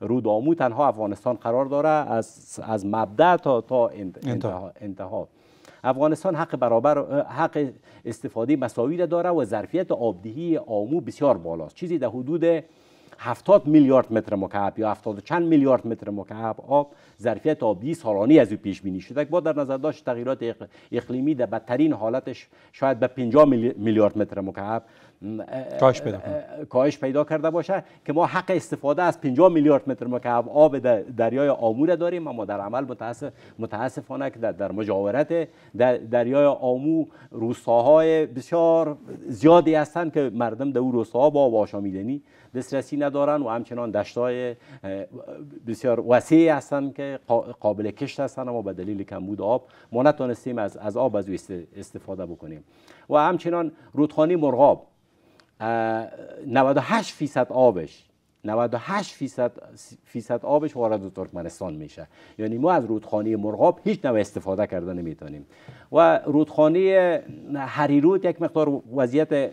رود آمو تنها افغانستان قرار داره از از مبدا تا تا انتها, انتها. افغانستان حق برابر حق استفاده مساوی داره و ظرفیت آبدهی آمو بسیار بالاست چیزی در حدود 70 میلیارد متر مکعب یا 70 چند میلیارد متر مکعب آب ظرفیت آبی سالانه از او پیش بینی شده با در نظر داشت تغییرات اقلیمی در بدترین حالتش شاید به 50 میلیارد متر مکعب کاهش پیدا پیدا کرده باشه که ما حق استفاده از 50 میلیارد متر مکعب آب در دریای آمو داریم اما در عمل متاسفانه که در, مجاورت در دریای آمو روستاهای بسیار زیادی هستند که مردم در اون روستاها با آب آشامیدنی دسترسی ندارن و همچنان دشتای بسیار وسیع هستند که قابل کشت هستند اما به دلیل کمبود آب ما نتونستیم از, از آب از او استفاده بکنیم و همچنان رودخانه مرغاب 98 فیصد آبش 98 فیصد, فیصد آبش وارد ترکمنستان میشه یعنی ما از رودخانه مرغاب هیچ نوع استفاده کرده نمیتونیم و رودخانه رود یک مقدار وضعیت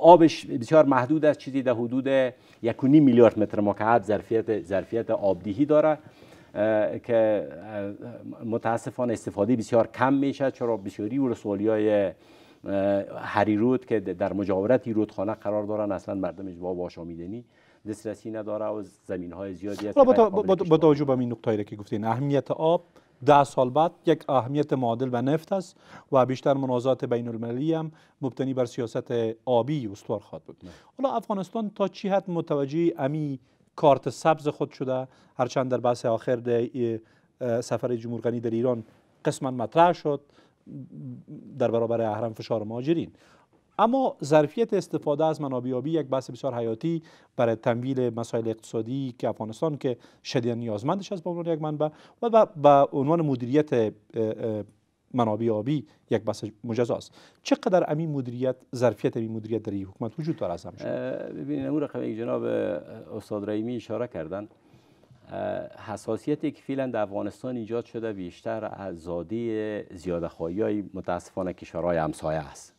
آبش بسیار محدود است چیزی در حدود 1.5 میلیارد متر مکعب ظرفیت ظرفیت آبدهی داره که متاسفانه استفاده بسیار کم میشه چرا بسیاری ورسولی های هریرود که در مجاورت رودخانه قرار دارن اصلا مردمش با واشامیدنی دسترسی نداره و زمین های زیادی هست با توجه به این نقطه‌ای که گفتین اهمیت آب ده سال بعد یک اهمیت معادل و نفت است و بیشتر منازعات بین المللی هم مبتنی بر سیاست آبی استوار خواهد بود حالا افغانستان تا چی حد متوجه امی کارت سبز خود شده هرچند در بحث آخر سفر جمهورگانی در ایران قسمت مطرح شد در برابر اهرم فشار ماجرین. اما ظرفیت استفاده از منابع آبی یک بحث بسیار حیاتی برای تمویل مسائل اقتصادی که افغانستان که شدیدا نیازمندش است به عنوان یک منبع و به عنوان مدیریت منابع آبی یک بحث مجزا است چقدر امی مدیریت ظرفیت این مدیریت در این حکومت وجود داره از ببینید اون رقم جناب استاد رحیمی اشاره کردند، حساسیتی که فعلا در افغانستان ایجاد شده بیشتر از زاده زیادخواهی های متاسفانه کشورهای همسایه است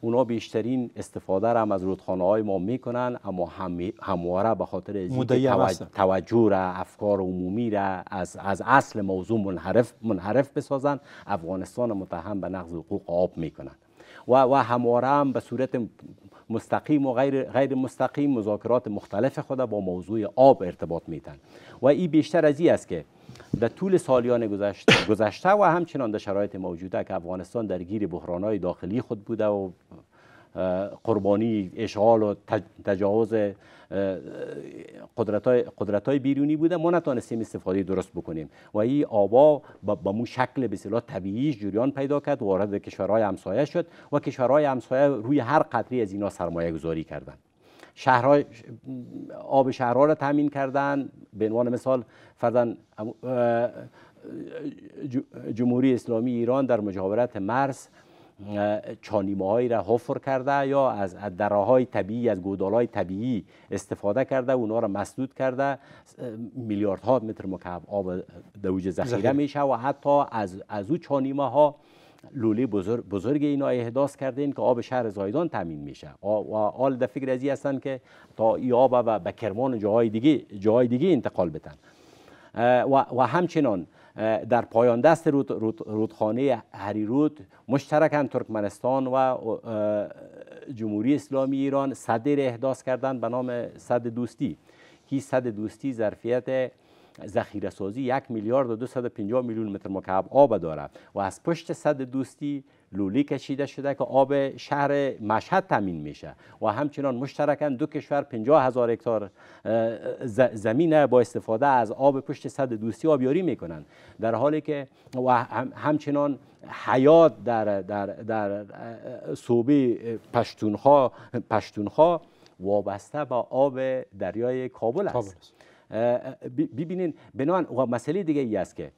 اونا بیشترین استفاده را هم از رودخانه های ما میکنن اما همواره به خاطر توجه را افکار عمومی را از, از اصل موضوع منحرف, منحرف بسازن افغانستان متهم به نقض حقوق آب میکنن و, و همواره هم به صورت مستقیم و غیر, غیر مستقیم مذاکرات مختلف خود با موضوع آب ارتباط میتن و این بیشتر از این است که در طول سالیان گذشته, و همچنان در شرایط موجوده که افغانستان درگیر بحرانهای داخلی خود بوده و قربانی اشغال و تجاوز قدرت های, بیرونی بوده ما نتانستیم استفاده درست بکنیم و این آبا به مو شکل به طبیعی جریان پیدا کرد وارد کشورهای همسایه شد و کشورهای همسایه روی هر قطری از اینا سرمایه گذاری کردند آب شهرها را تامین کردن به عنوان مثال فرضاً جمهوری اسلامی ایران در مجاورت مرز چانیمه هایی را حفر کرده یا از دره های طبیعی از گودال های طبیعی استفاده کرده اونا را مسدود کرده میلیاردها متر مکعب آب دوج ذخیره میشه و حتی از, از او چانیمه ها لوله بزرگ, بزرگ اینا احداث کرده این که آب شهر زایدان تامین میشه و آل در فکر ازی هستن که تا ای آب و به کرمان جاهای دیگه, دیگه انتقال بتن و, و همچنان در پایان دست رودخانه هری رود مشترکاً ترکمنستان و جمهوری اسلامی ایران صدر احداث کردن به نام صد دوستی که صد دوستی ظرفیت ذخیره سازی یک میلیارد و 250 میلیون متر مکعب آب دارد و از پشت صد دوستی لولی کشیده شده که آب شهر مشهد تامین میشه و همچنان مشترکاً دو کشور 50 هزار هکتار زمین با استفاده از آب پشت صد دوستی آبیاری میکنن در حالی که و همچنان حیات در در در صوبه پشتونخوا پشتونخوا وابسته به آب دریای کابل است ببینین بنان و مسئله دیگه ای است که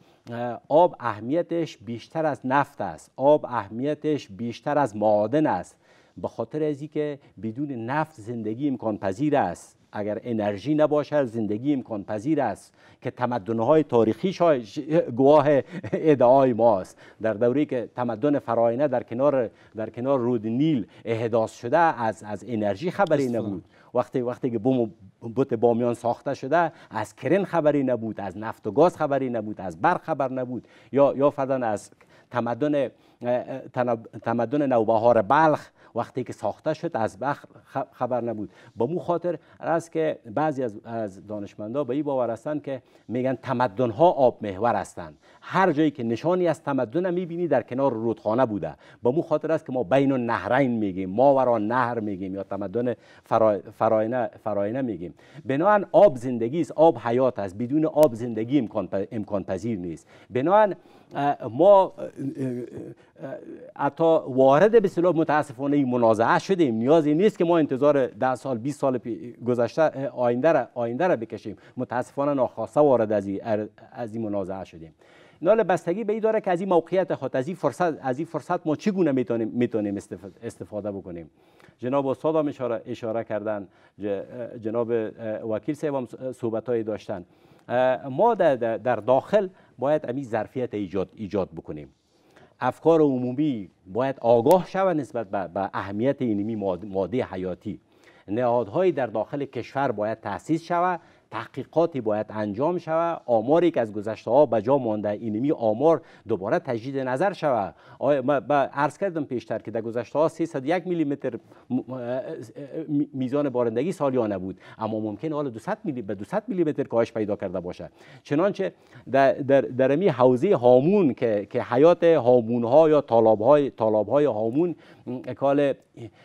آب اهمیتش بیشتر از نفت است آب اهمیتش بیشتر از معادن است به خاطر از که بدون نفت زندگی امکان پذیر است اگر انرژی نباشه زندگی امکان پذیر است که های تاریخی گواه ادعای ماست در دوره که تمدن فراینه در کنار در کنار رود نیل احداث شده از از انرژی خبری نبود وقتی وقتی که بوم بوت بامیان ساخته شده از کرن خبری نبود از نفت و گاز خبری نبود از برق خبر نبود یا یا از تمدن تمدن نوبهار بلخ وقتی که ساخته شد از بخ خبر نبود با مو خاطر از که بعضی از دانشمندا به این باور هستند که میگن تمدن ها آب محور هستند هر جایی که نشانی از تمدن بینی در کنار رودخانه بوده با مو خاطر است که ما بین نهرین میگیم ورا نهر میگیم یا تمدن فرا... فراینه فراینه میگیم بنابراین آب زندگی است آب حیات است بدون آب زندگی امکان امکان پذیر نیست بنابراین ما اتا وارد به صلاح متاسفانه این منازعه شدیم نیازی نیست که ما انتظار ده سال 20 سال گذشته آینده را, آینده را بکشیم متاسفانه ناخواسته وارد از این, از این منازعه شدیم نال بستگی به این داره که از این موقعیت خود از این فرصت از این فرصت ما چگونه میتونیم استفاده بکنیم جناب استاد هم اشاره, اشاره کردن جناب وکیل صاحب هم صحبت داشتن ما در, داخل باید امی ظرفیت ایجاد ایجاد بکنیم افکار عمومی باید آگاه شود نسبت به اهمیت اینمی ماده حیاتی نهادهایی در داخل کشور باید تاسیس شود تحقیقاتی باید انجام شود آماری که از گذشته ها به جا مانده اینمی آمار دوباره تجدید نظر شود عرض کردم پیشتر که در گذشته ها 301 میلی متر میزان بارندگی سالیانه بود اما ممکن حالا 200 میلی به 200 میلی متر کاهش پیدا کرده باشد چنانچه در در, در حوزه هامون که که حیات هامون ها یا طالاب های طالاب های هامون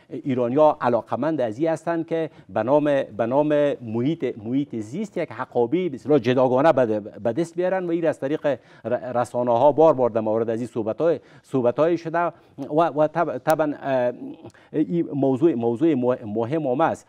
ایرانیا علاقمند از این هستند که به نام به نام محیط محیط زیست یک حقابی بسیار جداگانه به دست بیارن و این از طریق رسانه ها بار بار در مورد از این صحبت های های شده و و طبعا این موضوع موضوع مهم هم است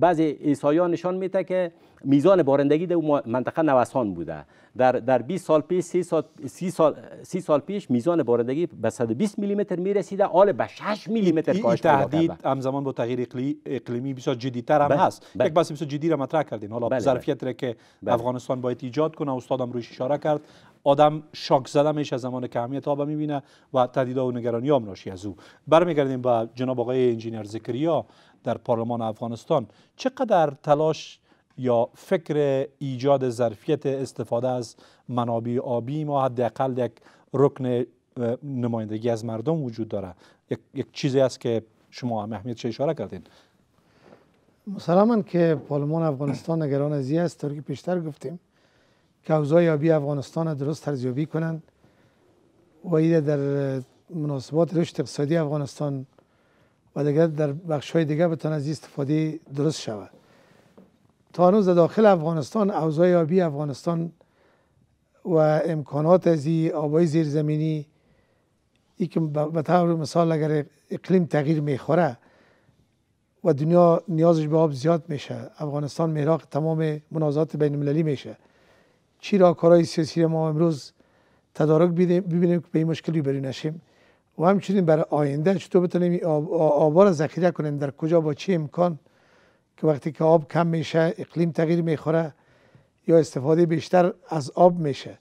بعضی ایسایان نشان میده که میزان بارندگی در منطقه نوسان بوده در در 20 سال پیش 30 سال 30 سال 30 سال پیش میزان بارندگی به 120 میلی متر می رسیده حال به 6 میلی متر کاهش پیدا تهدید همزمان با تغییر اقلی، اقلیمی بسیار تر هم بله، هست یک بله. بحث بسیار جدی را مطرح کردین حالا بله، ظرفیت را که افغانستان باید ایجاد کنه استادم روش اشاره کرد آدم شاک زده میشه زمان که همیت آب میبینه و تهدیدها و نگرانی هم ناشی از او برمیگردیم به جناب آقای انجینیر زکریا در پارلمان افغانستان چقدر تلاش یا فکر ایجاد ظرفیت استفاده از منابع آبی ما حداقل یک رکن نمایندگی از مردم وجود داره یک, چیزی است که شما هم اهمیت اشاره کردین مسلما که پارلمان افغانستان نگران از است طوری که پیشتر گفتیم که اوضاع آبی افغانستان درست ارزیابی کنند و ایده در مناسبات رشد اقتصادی افغانستان و دیگر در بخش های دیگه بتان از استفاده درست شود تا هنوز داخل افغانستان اوزای آبی افغانستان و امکانات از آبای زیرزمینی ای که به طور مثال اگر اقلیم تغییر میخوره و دنیا نیازش به آب زیاد میشه افغانستان مهراق تمام منازعات بین المللی میشه چی را کارهای سیاسی ما امروز تدارک ببینیم که به این مشکلی بری نشیم و همچنین برای آینده چطور بتونیم آب آبا را ذخیره کنیم در کجا با چه امکان که وقتی که آب کم میشه اقلیم تغییر میخوره یا استفاده بیشتر از آب میشه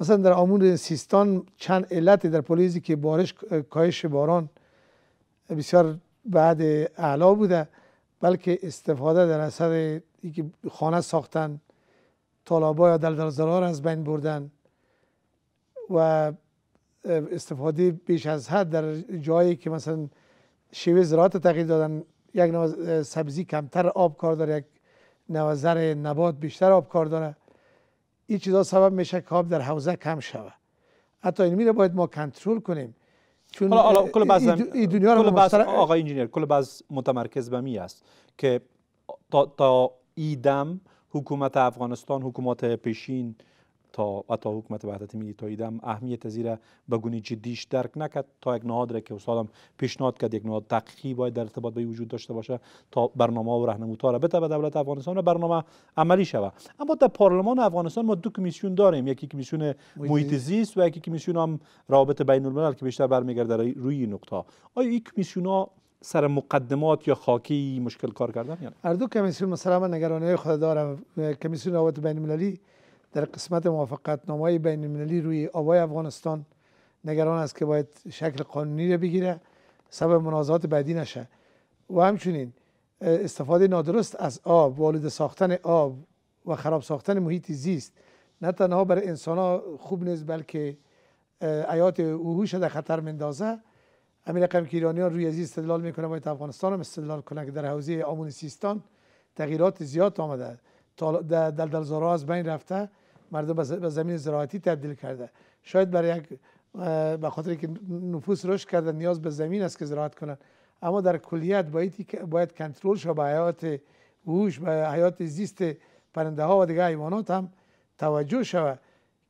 مثلا در آمون سیستان چند علت در پلیزی که بارش کاهش باران بسیار بعد اعلا بوده بلکه استفاده در اثر اینکه خانه ساختن طالابا یا در را از بین بردن و استفاده بیش از حد در جایی که مثلا شیوه زراعت تغییر دادن یک نوع سبزی کمتر آب کار داره یک نوع زر نبات بیشتر آب کار داره این چیزا سبب میشه که آب در حوزه کم شوه حتی این میره باید ما کنترل کنیم چون حالا, کل بعض دنیا کل آقای انجینیر کل بعض متمرکز به می است که تا, تا ایدم حکومت افغانستان حکومت پیشین تا حتی حکومت وحدت ملی تایید اهمیت زیرا به گونه جدیش درک نکرد تا یک نهاد را که استادم پیشنهاد کرد یک نهاد تحقیقی باید در ارتباط به وجود داشته باشه تا برنامه و رهنمودها را بده به دولت افغانستان و برنامه عملی شود اما در پارلمان افغانستان ما دو کمیسیون داریم یکی کمیسیون محیط زیست و یکی کمیسیون هم روابط بین الملل که بیشتر برمیگرده روی این نقطه آیا این کمیسیون ها سر مقدمات یا خاکی مشکل کار کردن یعنی هر دو کمیسیون مثلا من نگرانی خود دارم کمیسیون روابط بین المللی در قسمت موافقت نامه بین روی آبای افغانستان نگران است که باید شکل قانونی را بگیره سبب منازعات بعدی نشه و همچنین استفاده نادرست از آب آلوده ساختن آب و خراب ساختن محیط زیست نه تنها بر انسان ها خوب نیست بلکه حیات اوهوش در خطر مندازه همین رقم که ایرانیان روی زیست استدلال میکنه باید افغانستان هم استدلال کنه که در حوزه آمون سیستان تغییرات زیاد آمده دلدلزارا از بین رفته مردم به زمین زراعتی تبدیل کرده شاید برای یک به خاطر که نفوس رشد کرده نیاز به زمین است که زراعت کنن اما در کلیت باید باید کنترل شود به حیات وحش، به حیات زیست پرنده ها و دیگر حیوانات هم توجه شود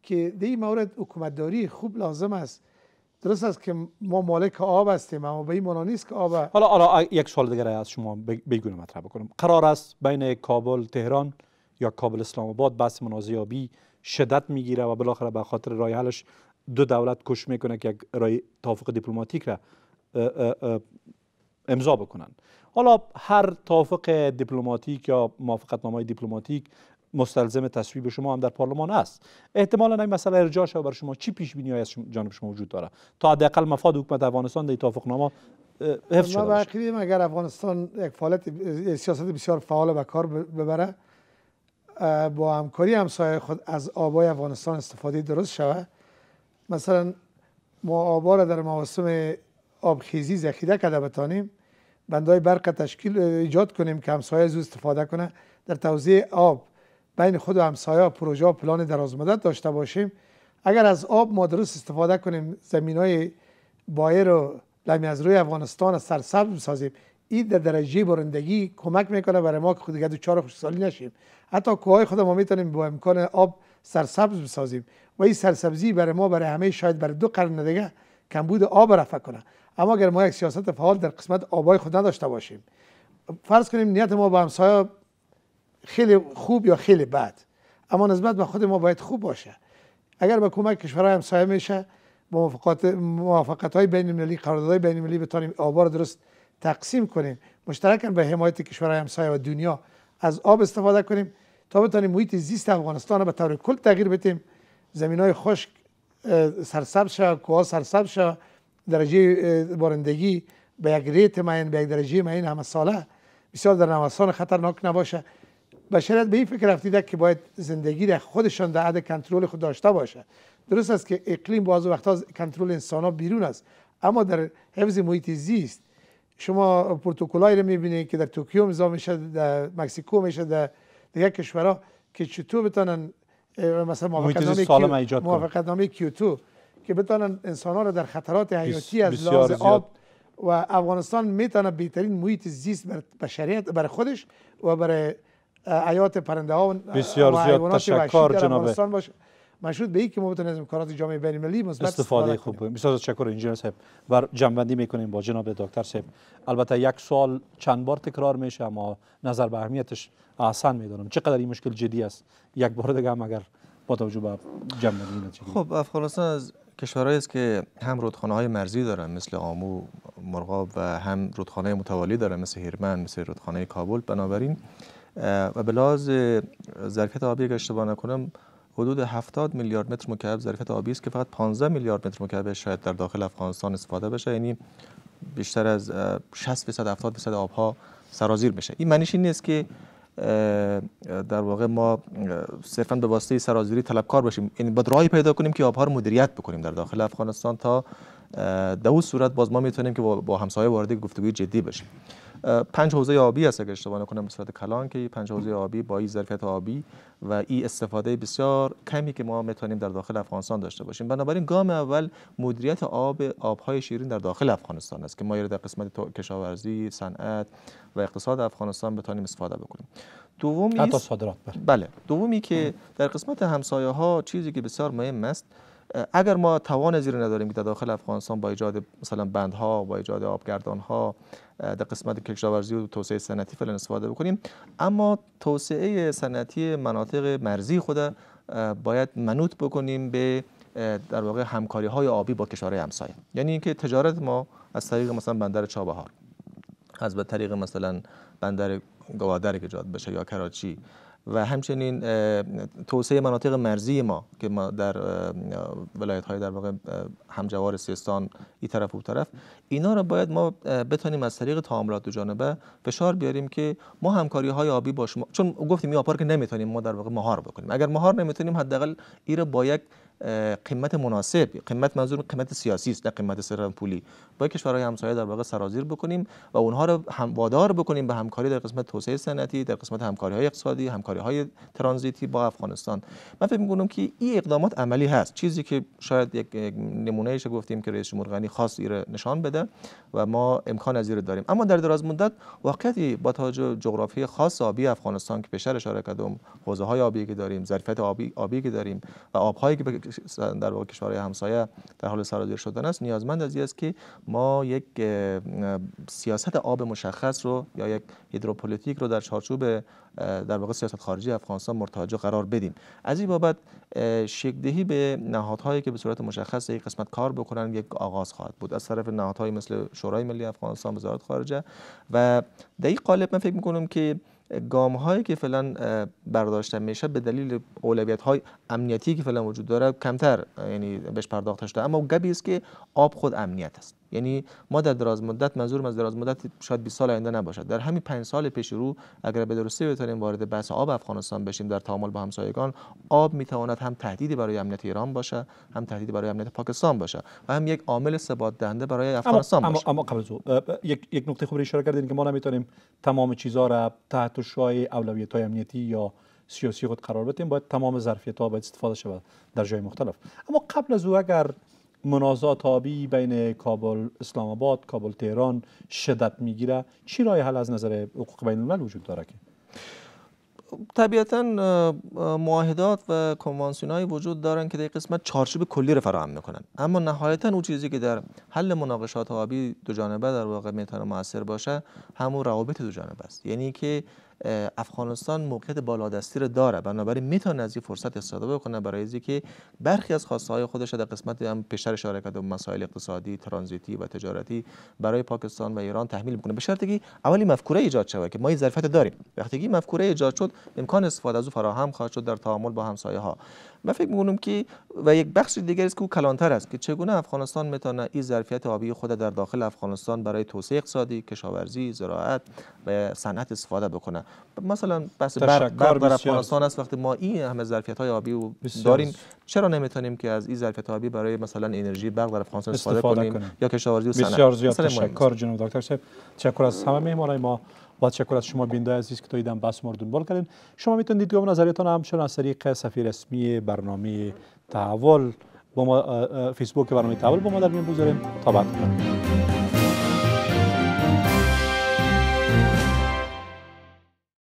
که در این مورد حکومتداری خوب لازم است درست است که ما مالک آب هستیم اما به این معنا نیست که آب حالا حالا یک سوال دیگر از شما بگو مطرح بکنم قرار است بین کابل تهران یا کابل اسلام آباد بحث منازیابی شدت میگیره و بالاخره به خاطر رای حلش دو دولت کش میکنه که یک رای توافق دیپلماتیک را امضا بکنن حالا هر توافق دیپلماتیک یا نامه دیپلماتیک مستلزم تصویب شما هم در پارلمان است احتمالا این مسئله ارجاع شده بر شما چی پیش بینی از جانب شما وجود داره تا حداقل مفاد حکومت افغانستان در توافقنامه حفظ شده باشه اگر افغانستان یک فعالیت سیاست بسیار فعال و کار ببره با همکاری همسایه خود از آبای افغانستان استفاده درست شود مثلا ما آبا را در مواسم آبخیزی ذخیره کرده بتانیم بندهای برق تشکیل ایجاد کنیم که همسایه از استفاده کنه در توضیح آب بین خود و همسایه پروژه و پلان درازمدت داشته باشیم اگر از آب ما درست استفاده کنیم زمین های بایر و لمی از روی افغانستان سرسبز بسازیم این در درجه برندگی کمک میکنه برای ما که خودگرد دوچار سالی نشیم حتی کوهای خود ما میتونیم با امکان آب سرسبز بسازیم و این سرسبزی برای ما برای همه شاید برای دو قرن دیگه کمبود آب رفع کنه اما اگر ما یک سیاست فعال در قسمت آبای خود نداشته باشیم فرض کنیم نیت ما با همسایه خیلی خوب یا خیلی بد اما نسبت به خود ما باید خوب باشه اگر با کمک کشورهای همسایه میشه با موافقت های بین المللی قراردادهای بین المللی بتونیم آبا درست تقسیم کنیم مشترکاً به حمایت کشورهای همسایه و دنیا از آب استفاده کنیم تا بتانیم محیط زیست افغانستان را به طور کل تغییر بدیم زمین های خشک سرسبز شود کوها سرسبز شه درجه بارندگی به یک ریت معین به یک درجه معین همه ساله بسیار در نوسان خطرناک نباشه بشریت به این فکر رفتیده که باید زندگی در خودشان در حد کنترل خود داشته باشه درست است که اقلیم بعض وقتها کنترل انسان ها بیرون است اما در حفظ محیط زیست شما پروتکلای رو میبینید که در توکیو امضا میشه در مکسیکو میشه در دیگه کشورها که چطور بتونن مثلا موافقتنامه کیوتو که بتونن انسان ها رو در خطرات حیاتی از لحاظ آب و افغانستان میتونه بهترین محیط زیست بر بشریت بر خودش و برای حیات پرنده ها و بسیار زیاد تشکر جناب مشروط به که ما بتونیم از جامعه بین المللی استفاده, خوب خوب بسیار تشکر انجینر صاحب بر جنبندی میکنیم با جناب دکتر صاحب البته یک سوال چند بار تکرار میشه اما نظر به اهمیتش آسان میدونم چقدر این مشکل جدی است یک بار دیگه هم اگر با توجه به جنبندی خوب، خب افغانستان از کشورهایی است که هم رودخانه های مرزی دارن مثل آمو مرغاب و هم رودخانه متوالی دارن مثل هیرمن مثل رودخانه کابل بنابراین و به لحاظ ظرفیت آبی اگر اشتباه نکنم حدود 70 میلیارد متر مکعب ظرفیت آبی است که فقط 15 میلیارد متر مکعب شاید در داخل افغانستان استفاده بشه یعنی بیشتر از 60 درصد 70 درصد آبها سرازیر بشه این معنیش این نیست که در واقع ما صرفا به واسطه سرازیری طلبکار باشیم یعنی باید راهی پیدا کنیم که آبها رو مدیریت بکنیم در داخل افغانستان تا در اون صورت باز ما میتونیم که با همسایه وارد گفتگوی جدی بشیم پنج حوزه آبی هست اگر اشتباه نکنم به صورت کلان که پنج حوزه آبی با این ظرفیت آبی و این استفاده بسیار کمی که ما میتونیم در داخل افغانستان داشته باشیم بنابراین گام اول مدیریت آب آبهای شیرین در داخل افغانستان است که ما در قسمت کشاورزی صنعت و اقتصاد افغانستان بتونیم استفاده بکنیم دومی حتی بله. بله دومی که در قسمت همسایه ها چیزی که بسیار مهم است اگر ما توان زیر نداریم که در داخل افغانستان با ایجاد مثلا بندها با ایجاد آبگردانها در قسمت کشاورزی و توسعه صنعتی فعلا استفاده بکنیم اما توسعه صنعتی مناطق مرزی خود باید منوط بکنیم به در واقع همکاری های آبی با کشورهای همسایه یعنی اینکه تجارت ما از طریق مثلا بندر چابهار از به طریق مثلا بندر گوادر ایجاد بشه یا کراچی و همچنین توسعه مناطق مرزی ما که ما در ولایت های در واقع همجوار سیستان این طرف و طرف اینا را باید ما بتونیم از طریق تعاملات دو جانبه فشار بیاریم که ما همکاری های آبی با شما چون گفتیم این پارک نمیتونیم ما در واقع مهار بکنیم اگر مهار نمیتونیم حداقل این را با یک قیمت مناسب قیمت منظور قیمت سیاسی است نه قیمت صرفا پولی با کشورهای همسایه در واقع سرازیر بکنیم و اونها رو هم وادار بکنیم به همکاری در قسمت توسعه صنعتی در قسمت همکاری های اقتصادی همکاری های ترانزیتی با افغانستان من فکر می‌کنم که این اقدامات عملی هست چیزی که شاید یک نمونهش گفتیم که رئیس جمهور غنی خاص نشان بده و ما امکان از داریم اما در دراز مدت واقعیتی با توجه جغرافی خاص آبی افغانستان که بیشتر اشاره کردم حوزه های آبی که داریم ظرفیت آبی آبی که داریم و آبهایی که در واقع کشورهای همسایه در حال سرازیر شدن است نیازمند از است که ما یک سیاست آب مشخص رو یا یک هیدروپولیتیک رو در چارچوب در واقع سیاست خارجی افغانستان مرتاجه قرار بدیم از این بابت شکدهی به نهادهایی که به صورت مشخص یک قسمت کار بکنن یک آغاز خواهد بود از طرف نهادهایی مثل شورای ملی افغانستان وزارت خارجه و در این قالب من فکر میکنم که گام که فعلا برداشته میشه به دلیل اولویت های امنیتی که فعلا وجود داره کمتر یعنی بهش پرداخته شده اما گبی است که آب خود امنیت است یعنی ما در دراز مدت منظورم از دراز مدت شاید 20 سال آینده نباشد در همین 5 سال پیش رو اگر به درستی بتونیم وارد بحث آب افغانستان بشیم در تعامل با همسایگان آب میتواند هم تهدیدی برای امنیت ایران باشه هم تهدیدی برای امنیت پاکستان باشه و هم یک عامل ثبات دهنده برای افغانستان اما اما, اما قبل از یک یک نکته خوب اشاره کردین که ما نمیتونیم تمام چیزها را تحت شای اولویت امنیتی یا سیاسی خود قرار باید تمام ظرفیت ها باید استفاده شود در جای مختلف اما قبل از او اگر منازعات آبی بین کابل اسلام آباد کابل تهران شدت میگیره چی رای حل از نظر حقوق بین الملل وجود داره که طبیعتا معاهدات و کنوانسیون وجود دارن که در قسمت چارچوب کلی رو فراهم میکنن اما نهایتا اون چیزی که در حل مناقشات آبی دو جانبه در واقع میتونه موثر باشه همون روابط دو جانبه است یعنی که افغانستان موقعیت بالادستی رو داره بنابراین میتونه از این فرصت استفاده بکنه برای اینکه برخی از خواسته های خودش در قسمت هم پیشتر اشاره کرده مسائل اقتصادی ترانزیتی و تجارتی برای پاکستان و ایران تحمیل بکنه به شرطی که اولی مفکوره ایجاد شود که ما این ظرفیت داریم وقتی که مفکوره ایجاد شد امکان استفاده از او فراهم خواهد شد در تعامل با همسایه ها من فکر میکنم که و یک بخش دیگری است که او کلانتر است که چگونه افغانستان میتونه این ظرفیت آبی خود در داخل افغانستان برای توسعه اقتصادی کشاورزی زراعت و صنعت استفاده بکنه مثلا بس بر افغانستان است وقتی ما این همه ظرفیت های آبی رو داریم چرا نمیتونیم که از این ظرفیت آبی برای مثلا انرژی برق در افغانستان استفاده, استفاده کنیم, یا کشاورزی و صنعت بسیار زیاد تشکر جناب دکتر صاحب تشکر از همه مهمانان ما با تشکر از شما بینده عزیز که تا این بس ما دنبال کردین شما میتونید دیدگاه نظریتان همچنان از طریق صفحه رسمی برنامه تحول با ما فیسبوک برنامه تحول با ما در میان بگذاریم تا بعد